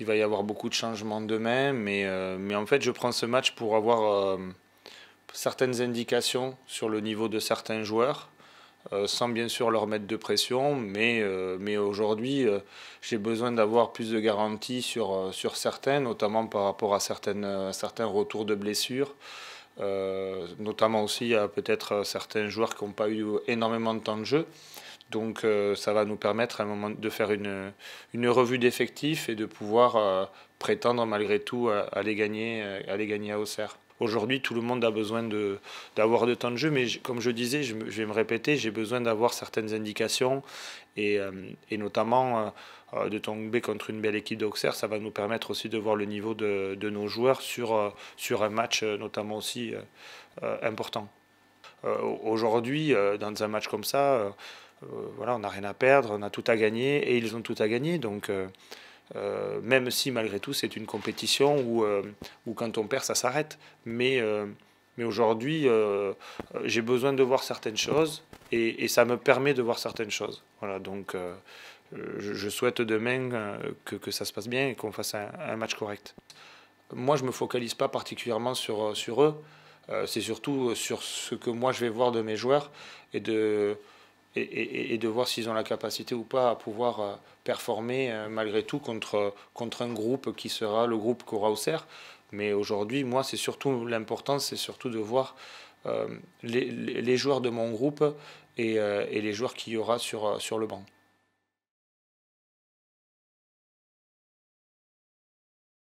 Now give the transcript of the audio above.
il va y avoir beaucoup de changements demain, mais, euh, en fait, je prends ce match pour avoir euh, certaines indications sur le niveau de certains joueurs, euh, sans bien sûr leur mettre de pression, mais, mais aujourd'hui, j'ai besoin d'avoir plus de garanties sur, sur certains, notamment par rapport à, certaines, certains retours de blessures. notamment aussi à peut-être certains joueurs qui n'ont pas eu énormément de temps de jeu. Donc euh, ça va nous permettre à un moment de faire une, une revue d'effectifs et de pouvoir euh, prétendre malgré tout à, euh, aller gagner, à gagner à Auxerre. Aujourd'hui, tout le monde a besoin d'avoir de, temps de jeu, mais comme je disais, je, vais me répéter, j'ai besoin d'avoir certaines indications, et, et notamment de tomber contre une belle équipe d'Auxerre, ça va nous permettre aussi de voir le niveau de, de nos joueurs sur, sur un match notamment aussi important. Euh, aujourd'hui, euh, dans un match comme ça, euh, voilà, on n'a rien à perdre, on a tout à gagner et ils ont tout à gagner. Donc, même si malgré tout c'est une compétition où, où, quand on perd ça s'arrête. Mais, mais aujourd'hui j'ai besoin de voir certaines choses et, et, ça me permet de voir certaines choses. Voilà, donc je, souhaite demain que, que, ça se passe bien et qu'on fasse un, match correct. Moi je ne me focalise pas particulièrement sur, sur eux. Euh, c'est surtout sur ce que moi je vais voir de mes joueurs et de, et, de voir s'ils ont la capacité ou pas à pouvoir euh, performer euh, malgré tout contre, un groupe qui sera le groupe qu'aura au Mais aujourd'hui, moi, c'est surtout l'important, c'est surtout de voir les, joueurs de mon groupe et, les joueurs qu'il y aura sur le banc.